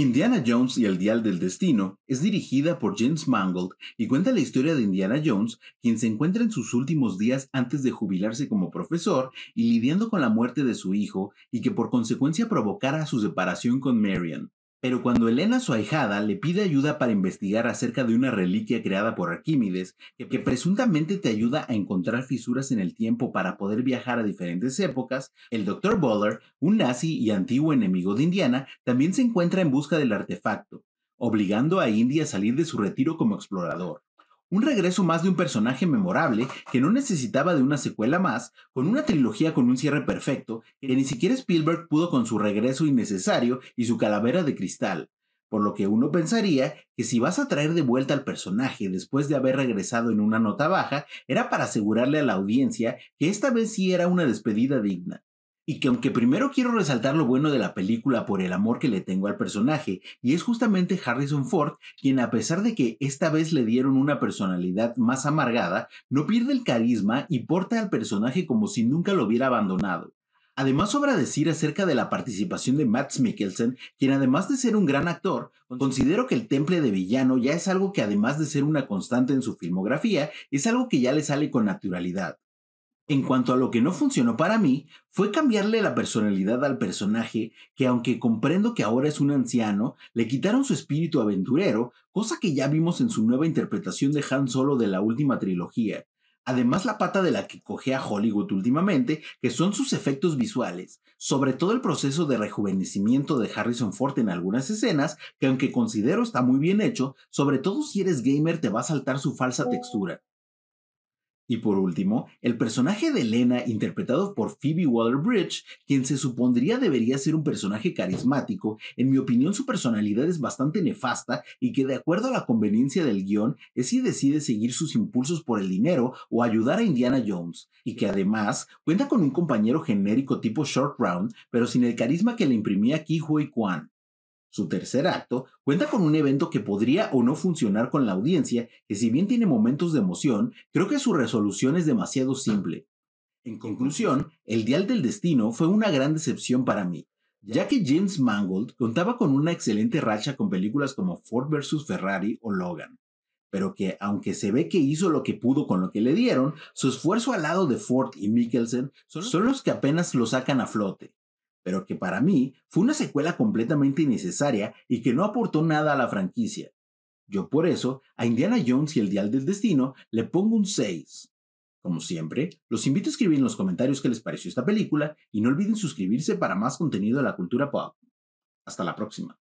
Indiana Jones y el Dial del Destino es dirigida por James Mangold y cuenta la historia de Indiana Jones, quien se encuentra en sus últimos días antes de jubilarse como profesor y lidiando con la muerte de su hijo y que por consecuencia provocara su separación con Marian. Pero cuando Elena, su ahijada, le pide ayuda para investigar acerca de una reliquia creada por Arquímedes, que presuntamente te ayuda a encontrar fisuras en el tiempo para poder viajar a diferentes épocas, el Dr. Bowler, un nazi y antiguo enemigo de Indiana, también se encuentra en busca del artefacto, obligando a Indy a salir de su retiro como explorador. Un regreso más de un personaje memorable que no necesitaba de una secuela más, con una trilogía con un cierre perfecto, que ni siquiera Spielberg pudo con su regreso innecesario y su calavera de cristal. Por lo que uno pensaría que si vas a traer de vuelta al personaje después de haber regresado en una nota baja, era para asegurarle a la audiencia que esta vez sí era una despedida digna y que aunque primero quiero resaltar lo bueno de la película por el amor que le tengo al personaje, y es justamente Harrison Ford quien a pesar de que esta vez le dieron una personalidad más amargada, no pierde el carisma y porta al personaje como si nunca lo hubiera abandonado. Además, sobra decir acerca de la participación de Max Mikkelsen, quien además de ser un gran actor, considero que el temple de villano ya es algo que además de ser una constante en su filmografía, es algo que ya le sale con naturalidad. En cuanto a lo que no funcionó para mí, fue cambiarle la personalidad al personaje que aunque comprendo que ahora es un anciano, le quitaron su espíritu aventurero, cosa que ya vimos en su nueva interpretación de Han Solo de la última trilogía. Además la pata de la que a Hollywood últimamente, que son sus efectos visuales, sobre todo el proceso de rejuvenecimiento de Harrison Ford en algunas escenas, que aunque considero está muy bien hecho, sobre todo si eres gamer te va a saltar su falsa oh. textura. Y por último, el personaje de Elena, interpretado por Phoebe Waller-Bridge, quien se supondría debería ser un personaje carismático, en mi opinión su personalidad es bastante nefasta y que de acuerdo a la conveniencia del guión es si decide seguir sus impulsos por el dinero o ayudar a Indiana Jones, y que además cuenta con un compañero genérico tipo Short Round, pero sin el carisma que le imprimía Ki Hui Kwan. Su tercer acto cuenta con un evento que podría o no funcionar con la audiencia, que si bien tiene momentos de emoción, creo que su resolución es demasiado simple. En conclusión, El Dial del Destino fue una gran decepción para mí, ya que James Mangold contaba con una excelente racha con películas como Ford vs. Ferrari o Logan, pero que aunque se ve que hizo lo que pudo con lo que le dieron, su esfuerzo al lado de Ford y Mikkelsen son los que apenas lo sacan a flote pero que para mí fue una secuela completamente innecesaria y que no aportó nada a la franquicia. Yo por eso, a Indiana Jones y el Dial del Destino le pongo un 6. Como siempre, los invito a escribir en los comentarios qué les pareció esta película y no olviden suscribirse para más contenido de la cultura pop. Hasta la próxima.